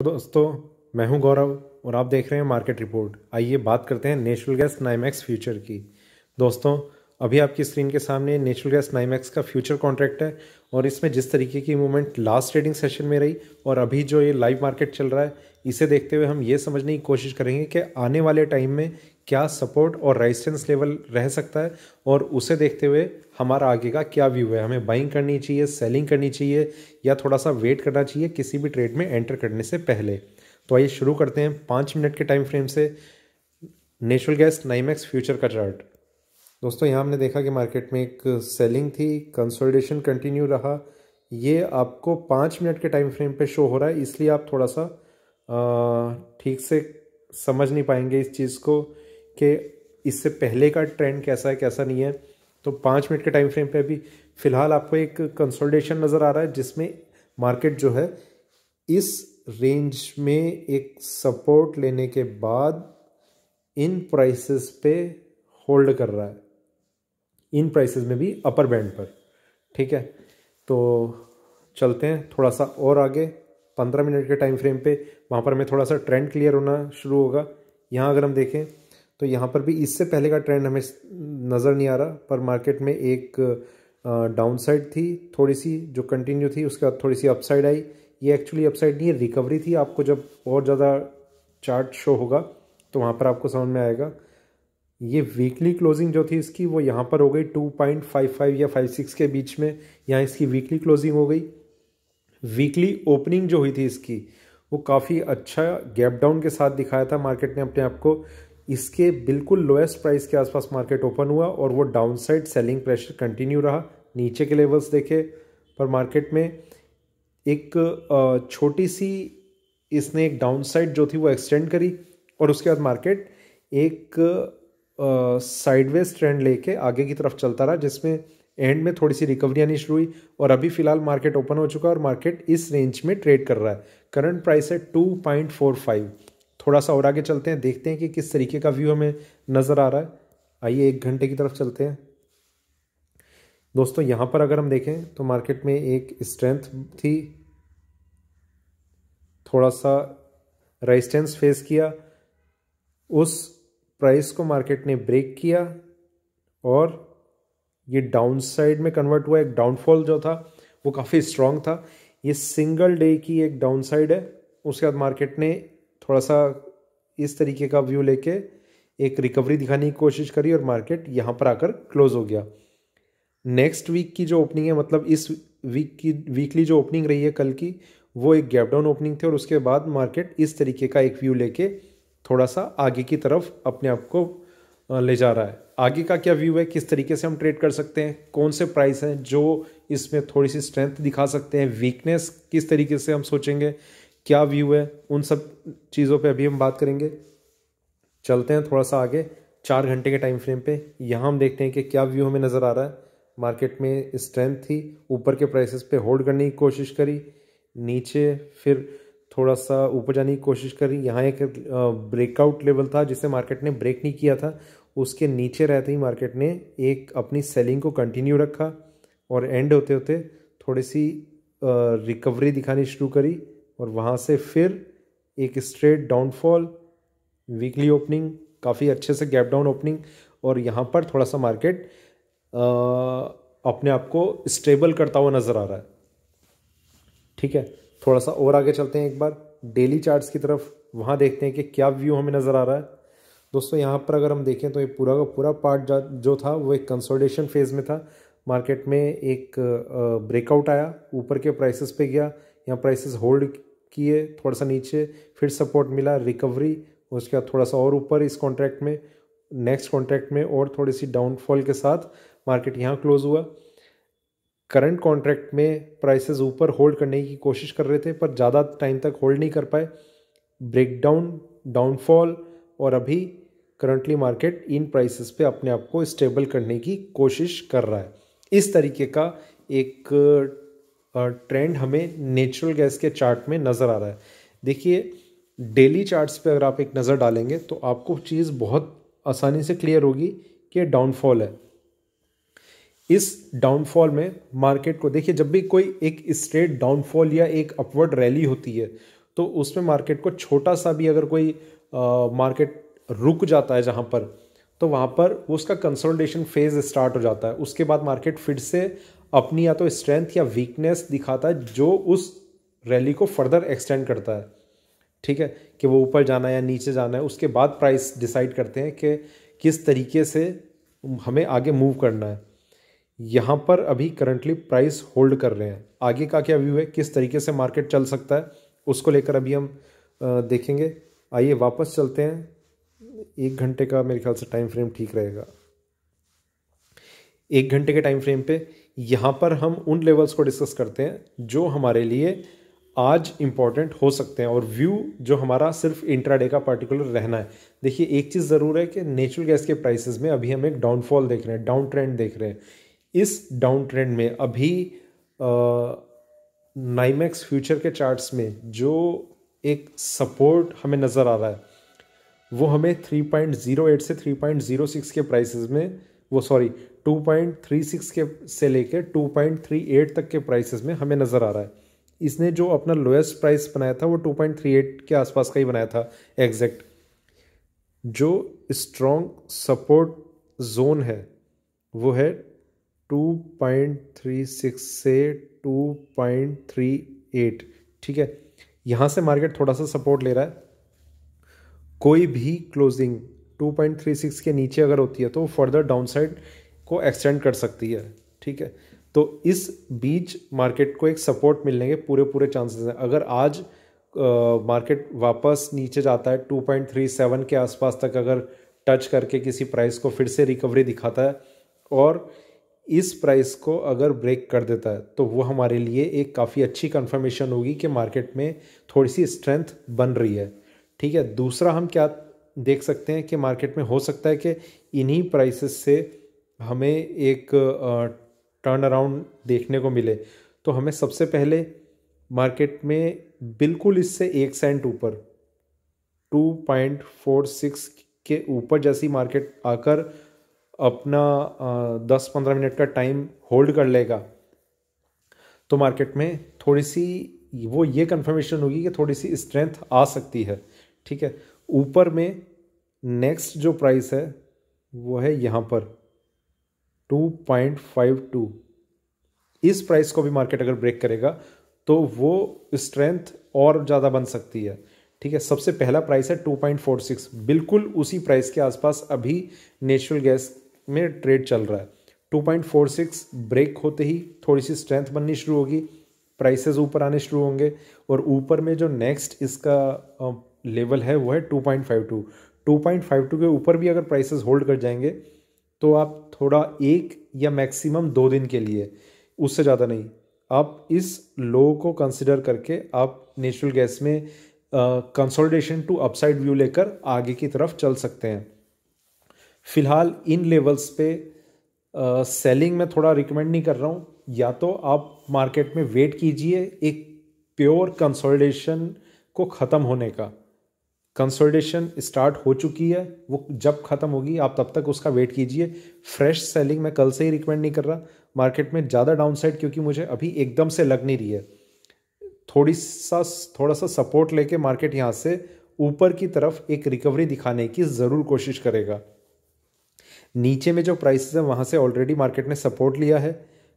तो दोस्तों मैं हूं गौरव और आप देख रहे हैं मार्केट रिपोर्ट आइए बात करते हैं नेचुरल गैस नाइमैक्स फ्यूचर की दोस्तों अभी आपकी स्क्रीन के सामने नेचुरल गैस नाइमैक्स का फ्यूचर कॉन्ट्रैक्ट है और इसमें जिस तरीके की मूवमेंट लास्ट ट्रेडिंग सेशन में रही और अभी जो ये लाइव मार्केट चल रहा है इसे देखते हुए हम ये समझने की कोशिश करेंगे कि आने वाले टाइम में क्या सपोर्ट और रेजिस्टेंस लेवल रह सकता है और उसे देखते हुए हमारा आगे का क्या व्यू है हमें बाइंग करनी चाहिए सेलिंग करनी चाहिए या थोड़ा सा वेट करना चाहिए किसी भी ट्रेड में एंटर करने से पहले तो आइए शुरू करते हैं पाँच मिनट के टाइम फ्रेम से नेचुरल गैस नाइमैक्स फ्यूचर का चार्ट दोस्तों यहाँ हमने देखा कि मार्केट में एक सेलिंग थी कंसोलिडेशन कंटिन्यू रहा ये आपको पाँच मिनट के टाइम फ्रेम पे शो हो रहा है इसलिए आप थोड़ा सा ठीक से समझ नहीं पाएंगे इस चीज़ को कि इससे पहले का ट्रेंड कैसा है कैसा नहीं है तो पाँच मिनट के टाइम फ्रेम पे अभी फ़िलहाल आपको एक कंसोलिडेशन नज़र आ रहा है जिसमें मार्केट जो है इस रेंज में एक सपोर्ट लेने के बाद इन प्राइसेस पे होल्ड कर रहा है इन प्राइसेस में भी अपर बैंड पर ठीक है तो चलते हैं थोड़ा सा और आगे पंद्रह मिनट के टाइम फ्रेम पे वहाँ पर हमें थोड़ा सा ट्रेंड क्लियर होना शुरू होगा यहाँ अगर हम देखें तो यहाँ पर भी इससे पहले का ट्रेंड हमें नज़र नहीं आ रहा पर मार्केट में एक डाउन साइड थी थोड़ी सी जो कंटिन्यू थी उसके बाद थोड़ी सी अपसाइड आई ये एक्चुअली अपसाइड नहीं है रिकवरी थी आपको जब और ज़्यादा चार्ट शो होगा तो वहाँ पर आपको समझ में आएगा ये वीकली क्लोजिंग जो थी इसकी वो यहाँ पर हो गई टू पॉइंट फाइव फाइव या फाइव सिक्स के बीच में यहाँ इसकी वीकली क्लोजिंग हो गई वीकली ओपनिंग जो हुई थी इसकी वो काफ़ी अच्छा गैप डाउन के साथ दिखाया था मार्केट ने अपने आप को इसके बिल्कुल लोएस्ट प्राइस के आसपास मार्केट ओपन हुआ और वो डाउनसाइड सेलिंग प्रेशर कंटिन्यू रहा नीचे के लेवल्स देखे पर मार्केट में एक छोटी सी इसने एक डाउनसाइड जो थी वो एक्सटेंड करी और उसके बाद मार्केट एक साइडवेज ट्रेंड लेके आगे की तरफ चलता रहा जिसमें एंड में थोड़ी सी रिकवरी आनी शुरू हुई और अभी फिलहाल मार्केट ओपन हो चुका है और मार्केट इस रेंज में ट्रेड कर रहा है करंट प्राइस है टू पॉइंट फोर फाइव थोड़ा सा और आगे चलते हैं देखते हैं कि किस तरीके का व्यू हमें नज़र आ रहा है आइए एक घंटे की तरफ चलते हैं दोस्तों यहाँ पर अगर हम देखें तो मार्केट में एक स्ट्रेंथ थी थोड़ा सा रेजिस्टेंस फेस किया उस प्राइस को मार्केट ने ब्रेक किया और ये डाउन साइड में कन्वर्ट हुआ एक डाउनफॉल जो था वो काफ़ी स्ट्रांग था ये सिंगल डे की एक डाउन साइड है उसके बाद मार्केट ने थोड़ा सा इस तरीके का व्यू लेके एक रिकवरी दिखाने की कोशिश करी और मार्केट यहाँ पर आकर क्लोज हो गया नेक्स्ट वीक की जो ओपनिंग है मतलब इस वीक की वीकली जो ओपनिंग रही है कल की वो एक गैप डाउन ओपनिंग थी और उसके बाद मार्केट इस तरीके का एक व्यू लेके थोड़ा सा आगे की तरफ अपने आप को ले जा रहा है आगे का क्या व्यू है किस तरीके से हम ट्रेड कर सकते हैं कौन से प्राइस हैं जो इसमें थोड़ी सी स्ट्रेंथ दिखा सकते हैं वीकनेस किस तरीके से हम सोचेंगे क्या व्यू है उन सब चीज़ों पे अभी हम बात करेंगे चलते हैं थोड़ा सा आगे चार घंटे के टाइम फ्रेम पे यहाँ हम देखते हैं कि क्या व्यू हमें नज़र आ रहा है मार्केट में स्ट्रेंथ थी ऊपर के प्राइसेस पे होल्ड करने की कोशिश करी नीचे फिर थोड़ा सा ऊपर जाने की कोशिश करी यहाँ एक ब्रेकआउट लेवल था जिसे मार्केट ने ब्रेक नहीं किया था उसके नीचे रहते ही मार्केट ने एक अपनी सेलिंग को कंटिन्यू रखा और एंड होते होते थोड़ी सी रिकवरी दिखानी शुरू करी और वहाँ से फिर एक स्ट्रेट डाउनफॉल वीकली ओपनिंग काफ़ी अच्छे से गैप डाउन ओपनिंग और यहाँ पर थोड़ा सा मार्केट अपने आप को स्टेबल करता हुआ नज़र आ रहा है ठीक है थोड़ा सा और आगे चलते हैं एक बार डेली चार्ट्स की तरफ वहाँ देखते हैं कि क्या व्यू हमें नज़र आ रहा है दोस्तों यहाँ पर अगर हम देखें तो ये पूरा का पूरा पार्ट जो था वो एक कंसोलिडेशन फेज़ में था मार्केट में एक ब्रेकआउट आया ऊपर के प्राइसेस पे गया यहाँ प्राइसेस होल्ड किए थोड़ा सा नीचे फिर सपोर्ट मिला रिकवरी उसके बाद थोड़ा सा और ऊपर इस कॉन्ट्रैक्ट में नेक्स्ट कॉन्ट्रैक्ट में और थोड़ी सी डाउनफॉल के साथ मार्केट यहाँ क्लोज हुआ करंट कॉन्ट्रैक्ट में प्राइसेस ऊपर होल्ड करने की कोशिश कर रहे थे पर ज़्यादा टाइम तक होल्ड नहीं कर पाए ब्रेकडाउन डाउनफॉल और अभी करंटली मार्केट इन प्राइसेस पे अपने आप को स्टेबल करने की कोशिश कर रहा है इस तरीके का एक ट्रेंड हमें नेचुरल गैस के चार्ट में नज़र आ रहा है देखिए डेली चार्ट्स पे अगर आप एक नज़र डालेंगे तो आपको चीज़ बहुत आसानी से क्लियर होगी कि डाउनफॉल है इस डाउनफॉल में मार्केट को देखिए जब भी कोई एक स्ट्रेट डाउनफॉल या एक अपवर्ड रैली होती है तो उसमें मार्केट को छोटा सा भी अगर कोई मार्केट रुक जाता है जहाँ पर तो वहाँ पर उसका कंसोलिडेशन फेज स्टार्ट हो जाता है उसके बाद मार्केट फिर से अपनी या तो स्ट्रेंथ या वीकनेस दिखाता है जो उस रैली को फर्दर एक्सटेंड करता है ठीक है कि वो ऊपर जाना है या नीचे जाना है उसके बाद प्राइस डिसाइड करते हैं कि किस तरीके से हमें आगे मूव करना है यहाँ पर अभी करंटली प्राइस होल्ड कर रहे हैं आगे का क्या व्यू है किस तरीके से मार्केट चल सकता है उसको लेकर अभी हम देखेंगे आइए वापस चलते हैं एक घंटे का मेरे ख्याल से टाइम फ्रेम ठीक रहेगा एक घंटे के टाइम फ्रेम पे यहाँ पर हम उन लेवल्स को डिस्कस करते हैं जो हमारे लिए आज इम्पॉर्टेंट हो सकते हैं और व्यू जो हमारा सिर्फ इंट्राडे का पर्टिकुलर रहना है देखिए एक चीज़ ज़रूर है कि नेचुरल गैस के प्राइसेस में अभी हम एक डाउनफॉल देख रहे हैं डाउन ट्रेंड देख रहे हैं इस डाउन ट्रेंड में अभी नाइमैक्स फ्यूचर के चार्ट्स में जो एक सपोर्ट हमें नज़र आ रहा है वो हमें 3.08 से 3.06 के प्राइसेस में वो सॉरी 2.36 के से लेकर 2.38 तक के प्राइसेस में हमें नज़र आ रहा है इसने जो अपना लोएस्ट प्राइस बनाया था वो 2.38 के आसपास का ही बनाया था एग्जैक्ट जो स्ट्रॉन्ग सपोर्ट जोन है वो है 2.36 से 2.38 ठीक है यहाँ से मार्केट थोड़ा सा सपोर्ट ले रहा है कोई भी क्लोजिंग 2.36 के नीचे अगर होती है तो फर्दर डाउनसाइड को एक्सटेंड कर सकती है ठीक है तो इस बीच मार्केट को एक सपोर्ट मिलने के पूरे पूरे चांसेस हैं अगर आज मार्केट uh, वापस नीचे जाता है 2.37 के आसपास तक अगर टच करके किसी प्राइस को फिर से रिकवरी दिखाता है और इस प्राइस को अगर ब्रेक कर देता है तो वो हमारे लिए एक काफ़ी अच्छी कन्फर्मेशन होगी कि मार्केट में थोड़ी सी स्ट्रेंथ बन रही है ठीक है दूसरा हम क्या देख सकते हैं कि मार्केट में हो सकता है कि इन्हीं प्राइसेस से हमें एक टर्न अराउंड देखने को मिले तो हमें सबसे पहले मार्केट में बिल्कुल इससे एक सेंट ऊपर टू पॉइंट फोर सिक्स के ऊपर जैसी मार्केट आकर अपना दस पंद्रह मिनट का टाइम होल्ड कर लेगा तो मार्केट में थोड़ी सी वो ये कंफर्मेशन होगी कि थोड़ी सी स्ट्रेंथ आ सकती है ठीक है ऊपर में नेक्स्ट जो प्राइस है वो है यहाँ पर 2.52 इस प्राइस को भी मार्केट अगर ब्रेक करेगा तो वो स्ट्रेंथ और ज़्यादा बन सकती है ठीक है सबसे पहला प्राइस है 2.46 बिल्कुल उसी प्राइस के आसपास अभी नेचुरल गैस में ट्रेड चल रहा है 2.46 ब्रेक होते ही थोड़ी सी स्ट्रेंथ बननी शुरू होगी प्राइसेस ऊपर आने शुरू होंगे और ऊपर में जो नेक्स्ट इसका लेवल है वो है 2.52 2.52 के ऊपर भी अगर प्राइसेस होल्ड कर जाएंगे तो आप थोड़ा एक या मैक्सिमम दो दिन के लिए उससे ज़्यादा नहीं आप इस लो को कंसिडर करके आप नेचुरल गैस में कंसोलिडेशन टू अपसाइड व्यू लेकर आगे की तरफ चल सकते हैं फिलहाल इन लेवल्स पे सेलिंग uh, में थोड़ा रिकमेंड नहीं कर रहा हूँ या तो आप मार्केट में वेट कीजिए एक प्योर कंसोलिडेशन को ख़त्म होने का कंसोलिडेशन स्टार्ट हो चुकी है वो जब ख़त्म होगी आप तब तक उसका वेट कीजिए फ्रेश सेलिंग मैं कल से ही रिकमेंड नहीं कर रहा मार्केट में ज़्यादा डाउनसाइड क्योंकि मुझे अभी एकदम से लग नहीं रही है थोड़ी सा थोड़ा सा सपोर्ट लेके मार्केट यहाँ से ऊपर की तरफ एक रिकवरी दिखाने की ज़रूर कोशिश करेगा नीचे में जो प्राइसेस हैं वहाँ से ऑलरेडी मार्केट ने सपोर्ट लिया है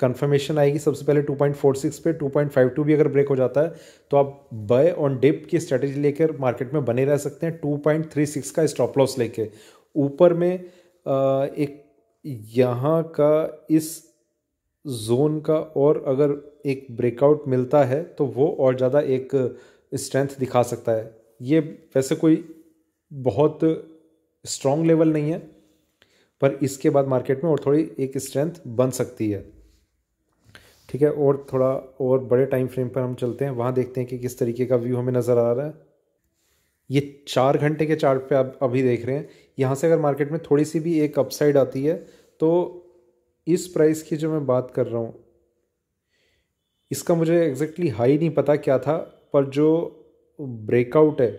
कन्फर्मेशन आएगी सबसे पहले 2.46 पे 2.52 भी अगर ब्रेक हो जाता है तो आप बाय ऑन डिप की स्ट्रैटेजी लेकर मार्केट में बने रह सकते हैं 2.36 का स्टॉप लॉस लेके ऊपर में एक यहाँ का इस जोन का और अगर एक ब्रेकआउट मिलता है तो वो और ज़्यादा एक स्ट्रेंथ दिखा सकता है ये वैसे कोई बहुत स्ट्रॉन्ग लेवल नहीं है पर इसके बाद मार्केट में और थोड़ी एक स्ट्रेंथ बन सकती है ठीक है और थोड़ा और बड़े टाइम फ्रेम पर हम चलते हैं वहाँ देखते हैं कि किस तरीके का व्यू हमें नज़र आ रहा है ये चार घंटे के चार्ट पे आप अभी देख रहे हैं यहाँ से अगर मार्केट में थोड़ी सी भी एक अपसाइड आती है तो इस प्राइस की जो मैं बात कर रहा हूँ इसका मुझे एग्जैक्टली हाई नहीं पता क्या था पर जो ब्रेकआउट है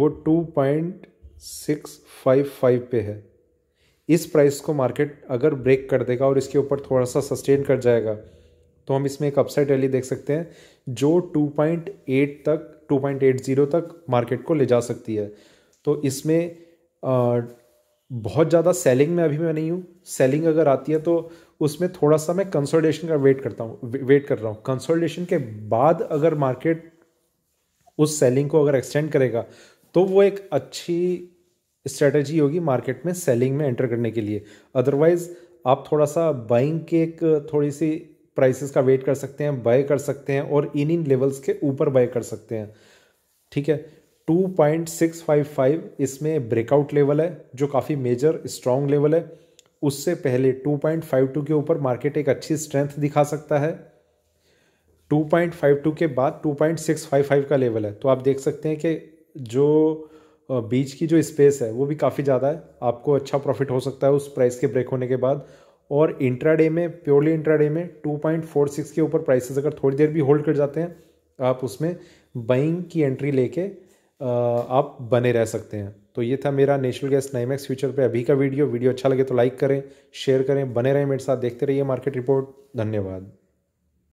वो two point six five five पे है इस प्राइस को मार्केट अगर ब्रेक कर देगा और इसके ऊपर थोड़ा सा सस्टेन कर जाएगा तो हम इसमें एक अपसाइड रैली देख सकते हैं जो 2.8 तक 2.80 तक मार्केट को ले जा सकती है तो इसमें आ, बहुत ज़्यादा सेलिंग में अभी मैं नहीं हूँ सेलिंग अगर आती है तो उसमें थोड़ा सा मैं कंसोलिडेशन का वेट करता हूँ वेट कर रहा हूँ कंसोलिडेशन के बाद अगर मार्केट उस सेलिंग को अगर एक्सटेंड करेगा तो वो एक अच्छी स्ट्रेटजी होगी मार्केट में सेलिंग में एंटर करने के लिए अदरवाइज़ आप थोड़ा सा बाइंग की एक थोड़ी सी प्राइसेस का वेट कर सकते हैं बाय कर सकते हैं और इन इन लेवल्स के ऊपर बाय कर सकते हैं ठीक है 2.655 इसमें ब्रेकआउट लेवल है जो काफ़ी मेजर स्ट्रॉन्ग लेवल है उससे पहले 2.52 के ऊपर मार्केट एक अच्छी स्ट्रेंथ दिखा सकता है 2.52 के बाद 2.655 का लेवल है तो आप देख सकते हैं कि जो बीच की जो स्पेस है वो भी काफ़ी ज़्यादा है आपको अच्छा प्रॉफिट हो सकता है उस प्राइस के ब्रेक होने के बाद और इंट्राडे में प्योरली इंट्राडे में 2.46 के ऊपर प्राइसेस अगर थोड़ी देर भी होल्ड कर जाते हैं आप उसमें बाइंग की एंट्री लेके आप बने रह सकते हैं तो ये था मेरा नेशनल गैस नाइमैक्स फ्यूचर पे अभी का वीडियो वीडियो अच्छा लगे तो लाइक करें शेयर करें बने रहें मेरे साथ देखते रहिए मार्केट रिपोर्ट धन्यवाद